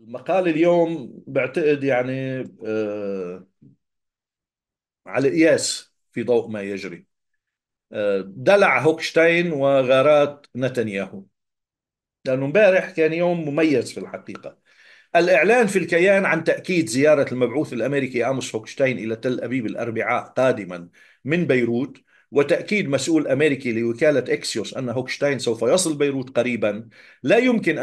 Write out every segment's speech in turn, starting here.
المقال اليوم بعتقد يعني آه على قياس في ضوء ما يجري آه دلع هوكشتاين وغارات نتنياهو لأنه امبارح كان يوم مميز في الحقيقة الإعلان في الكيان عن تأكيد زيارة المبعوث الأمريكي أموس هوكشتاين إلى تل أبيب الأربعاء قادما من بيروت وتأكيد مسؤول أمريكي لوكالة إكسيوس أن هوكشتاين سوف يصل بيروت قريبا لا يمكن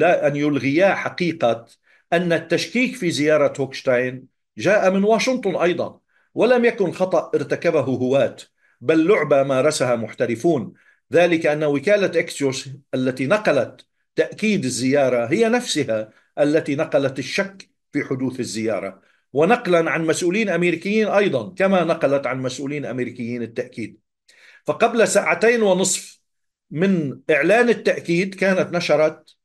أن يلغيا حقيقة أن التشكيك في زيارة هوكشتاين جاء من واشنطن أيضا ولم يكن خطأ ارتكبه هواة بل لعبة مارسها محترفون ذلك أن وكالة إكسيوس التي نقلت تأكيد الزيارة هي نفسها التي نقلت الشك في حدوث الزيارة ونقلا عن مسؤولين أمريكيين أيضا كما نقلت عن مسؤولين أمريكيين التأكيد فقبل ساعتين ونصف من إعلان التأكيد كانت نشرت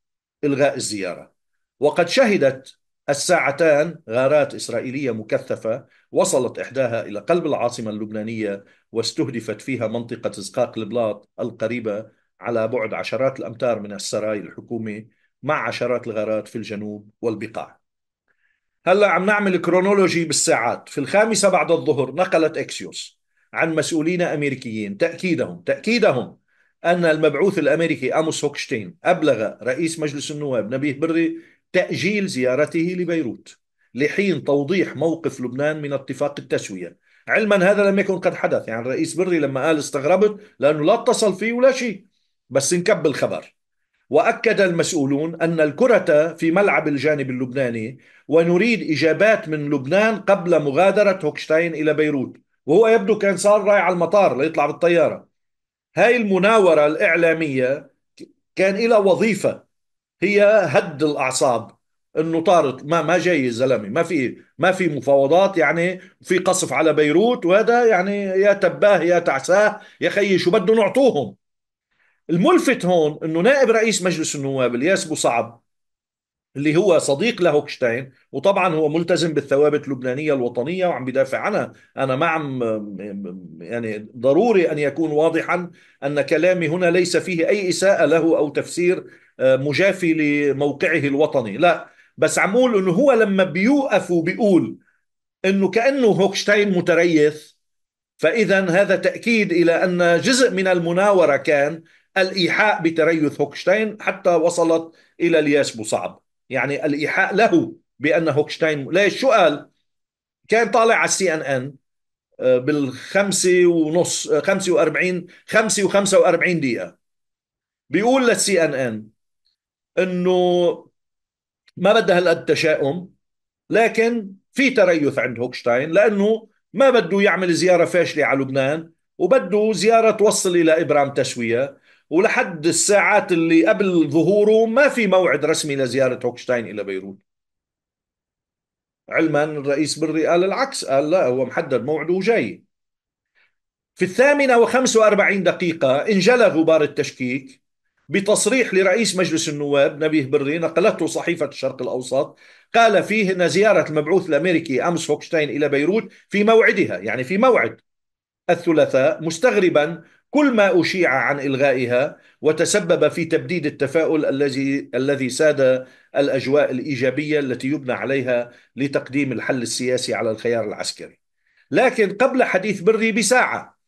إلغاء الزيارة وقد شهدت الساعتان غارات إسرائيلية مكثفة وصلت إحداها إلى قلب العاصمة اللبنانية واستهدفت فيها منطقة زقاق البلاط القريبة على بعد عشرات الأمتار من السراي الحكومي مع عشرات الغارات في الجنوب والبقاع هلا عم نعمل كرونولوجي بالساعات في الخامسه بعد الظهر نقلت اكسيوس عن مسؤولين امريكيين تاكيدهم تاكيدهم ان المبعوث الامريكي اموس هوكشتين ابلغ رئيس مجلس النواب نبيه بري تاجيل زيارته لبيروت لحين توضيح موقف لبنان من اتفاق التسويه علما هذا لم يكن قد حدث يعني الرئيس بري لما قال استغربت لانه لا اتصل فيه ولا شيء بس انكب الخبر واكد المسؤولون ان الكره في ملعب الجانب اللبناني ونريد اجابات من لبنان قبل مغادره هوكشتاين الى بيروت وهو يبدو كان صار رايح على المطار ليطلع بالطياره هاي المناوره الاعلاميه كان لها وظيفه هي هد الاعصاب انه طارت ما ما جاي الزلمه ما في ما في مفاوضات يعني في قصف على بيروت وهذا يعني يا تباه يا تعساه يا خيي شو بده نعطوهم الملفت هون انه نائب رئيس مجلس النواب الياس ابو صعب اللي هو صديق لهوكشتاين وطبعا هو ملتزم بالثوابت اللبنانيه الوطنيه وعم بدافع عنها انا مع يعني ضروري ان يكون واضحا ان كلامي هنا ليس فيه اي اساءه له او تفسير آه، مجافي لموقعه الوطني لا بس عمول انه هو لما بيوقف وبيقول انه كانه هوكشتاين متريث فاذا هذا تاكيد الى ان جزء من المناوره كان الإيحاء بتريث هوكشتاين حتى وصلت إلى الياس بوصعب يعني الإيحاء له بأن هوكشتاين ليش شو قال كان طالع على السي ان ان بالخمسة ونص آه، خمسة وأربعين خمسة وخمسة وأربعين دقيقة بيقول للسي ان ان انه ما بدها هالقد تشاؤم لكن في تريث عند هوكشتاين لانه ما بده يعمل زياره فاشله على لبنان وبده زياره توصل الى ابرام تسويه ولحد الساعات اللي قبل ظهوره ما في موعد رسمي لزيارة هوكشتاين إلى بيروت علما الرئيس بري قال العكس قال لا هو محدد موعده وجاي في الثامنة وخمس وأربعين دقيقة انجلى غبار التشكيك بتصريح لرئيس مجلس النواب نبيه بري نقلته صحيفة الشرق الأوسط قال فيه أن زيارة المبعوث الأمريكي أمس هوكشتاين إلى بيروت في موعدها يعني في موعد الثلاثاء مستغربا كل ما أشيع عن إلغائها وتسبب في تبديد التفاؤل الذي الذي ساد الأجواء الإيجابية التي يبنى عليها لتقديم الحل السياسي على الخيار العسكري لكن قبل حديث بري بساعة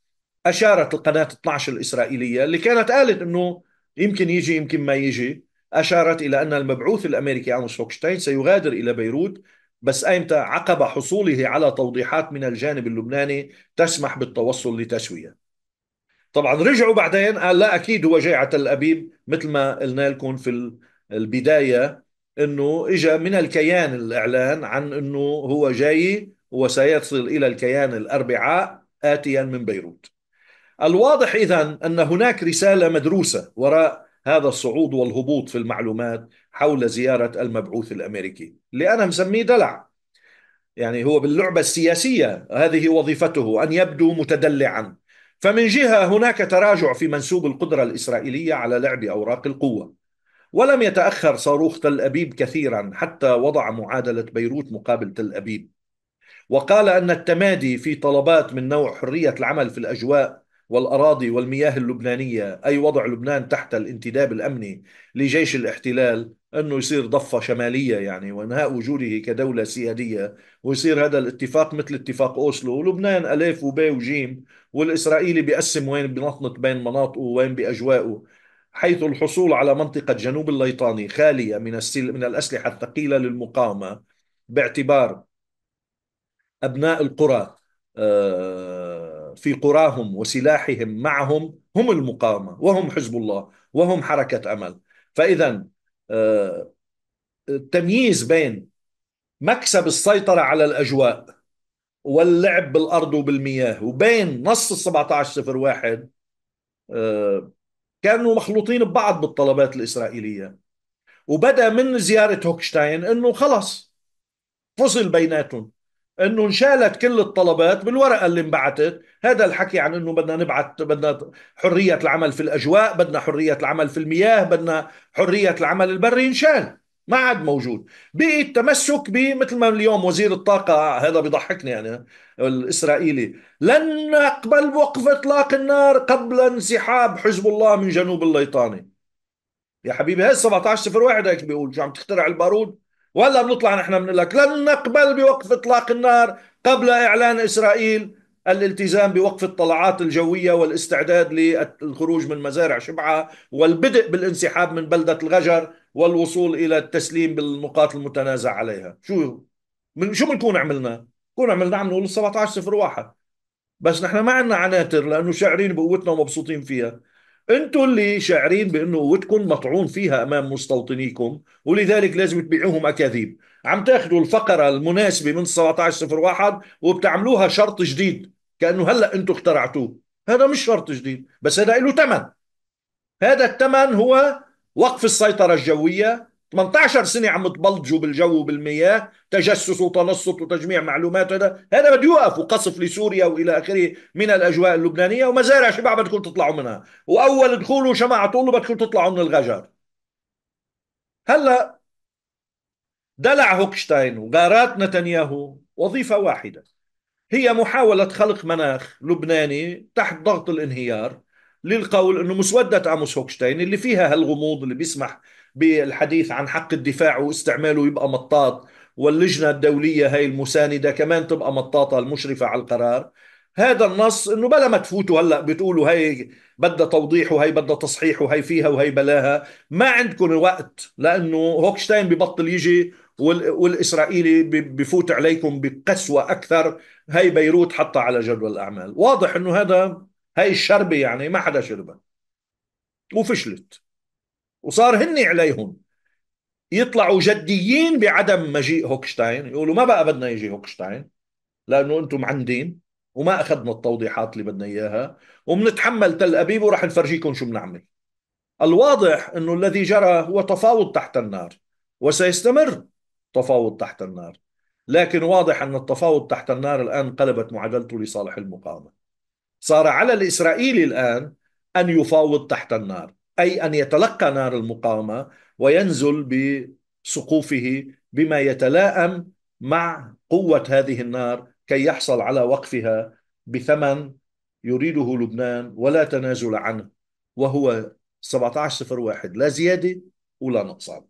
أشارت القناة 12 الإسرائيلية اللي كانت قالت أنه يمكن يجي يمكن ما يجي أشارت إلى أن المبعوث الأمريكي أموس فوكشتاين سيغادر إلى بيروت بس أيمتى عقب حصوله على توضيحات من الجانب اللبناني تسمح بالتوصل لتسوية طبعا رجعوا بعدين قال لا اكيد هو جاي على تل ابيب مثل ما قلنا لكم في البدايه انه اجى من الكيان الاعلان عن انه هو جاي وسيصل الى الكيان الاربعاء اتيا من بيروت. الواضح اذا ان هناك رساله مدروسه وراء هذا الصعود والهبوط في المعلومات حول زياره المبعوث الامريكي، اللي انا مسميه دلع. يعني هو باللعبه السياسيه هذه وظيفته ان يبدو متدلعا فمن جهة هناك تراجع في منسوب القدرة الإسرائيلية على لعب أوراق القوة ولم يتأخر صاروخ تل أبيب كثيرا حتى وضع معادلة بيروت مقابل تل أبيب وقال أن التمادي في طلبات من نوع حرية العمل في الأجواء والأراضي والمياه اللبنانية أي وضع لبنان تحت الانتداب الأمني لجيش الاحتلال أنه يصير ضفة شمالية يعني وإنهاء وجوده كدولة سيادية ويصير هذا الاتفاق مثل اتفاق أوسلو ولبنان ألف وب وجيم والإسرائيلي بيقسم وين بنطنط بين مناطقه وين بأجواءه حيث الحصول على منطقة جنوب الليطاني خالية من السل... من الأسلحة الثقيلة للمقاومة باعتبار أبناء القرى آه في قراهم وسلاحهم معهم هم المقاومة وهم حزب الله وهم حركة أمل فإذا آه، التمييز بين مكسب السيطرة على الأجواء واللعب بالأرض وبالمياه وبين نص ال 1701 آه، كانوا مخلوطين ببعض بالطلبات الإسرائيلية وبدأ من زيارة هوكشتاين أنه خلص فصل بيناتهم انه انشالت كل الطلبات بالورقه اللي انبعتت هذا الحكي عن انه بدنا نبعت بدنا حريه العمل في الاجواء بدنا حريه العمل في المياه بدنا حريه العمل البري انشال ما عاد موجود بقي التمسك بمثل ما اليوم وزير الطاقة هذا بيضحكني يعني الإسرائيلي لن نقبل وقف إطلاق النار قبل انسحاب حزب الله من جنوب الليطاني يا حبيبي هاي 17 واحد هيك بيقول شو عم تخترع البارود وهلا بنطلع نحن بنقول لك لن نقبل بوقف اطلاق النار قبل اعلان اسرائيل الالتزام بوقف الطلعات الجويه والاستعداد للخروج من مزارع شبعه والبدء بالانسحاب من بلده الغجر والوصول الى التسليم بالنقاط المتنازع عليها شو من شو بنكون عملنا كون عملنا عم نقول 17 01 بس نحن ما عندنا عناتر لانه شاعرين بقوتنا ومبسوطين فيها انتم اللي شاعرين بانه قوتكم مطعون فيها امام مستوطنيكم ولذلك لازم تبيعوهم اكاذيب عم تاخذوا الفقره المناسبه من 1701 وبتعملوها شرط جديد كانه هلا انتم اخترعتوه هذا مش شرط جديد بس هذا له ثمن هذا الثمن هو وقف السيطره الجويه 18 سنه عم تبلجوا بالجو وبالمياه تجسس وتنصت وتجميع معلومات هذا هذا بده يوقف وقصف لسوريا والى اخره من الاجواء اللبنانيه ومزارع شبع بدكم تطلعوا منها واول دخول شماعه طول بدكم تطلعوا من الغجر هلا دلع هوكشتاين وغارات نتنياهو وظيفه واحده هي محاوله خلق مناخ لبناني تحت ضغط الانهيار للقول انه مسوده اموس هوكشتاين اللي فيها هالغموض اللي بيسمح بالحديث عن حق الدفاع واستعماله يبقى مطاط واللجنة الدولية هاي المساندة كمان تبقى مطاطة المشرفة على القرار هذا النص انه بلا ما تفوتوا هلا بتقولوا هي بدها توضيح وهي بدها تصحيح وهي فيها وهي بلاها ما عندكم وقت لانه هوكشتاين ببطل يجي والاسرائيلي بفوت عليكم بقسوه اكثر هي بيروت حطها على جدول الاعمال واضح انه هذا هي الشربه يعني ما حدا شربها وفشلت وصار هن عليهم يطلعوا جديين بعدم مجيء هوكشتاين يقولوا ما بقى بدنا يجي هوكشتاين لانه انتم معندين وما اخذنا التوضيحات اللي بدنا اياها وبنتحمل تل ابيب وراح نفرجيكم شو بنعمل الواضح انه الذي جرى هو تفاوض تحت النار وسيستمر تفاوض تحت النار لكن واضح ان التفاوض تحت النار الان قلبت معادلته لصالح المقاومه صار على الاسرائيلي الان ان يفاوض تحت النار أي أن يتلقى نار المقاومة وينزل بسقوفه بما يتلائم مع قوة هذه النار كي يحصل على وقفها بثمن يريده لبنان ولا تنازل عنه وهو 1701 لا زيادة ولا نقصان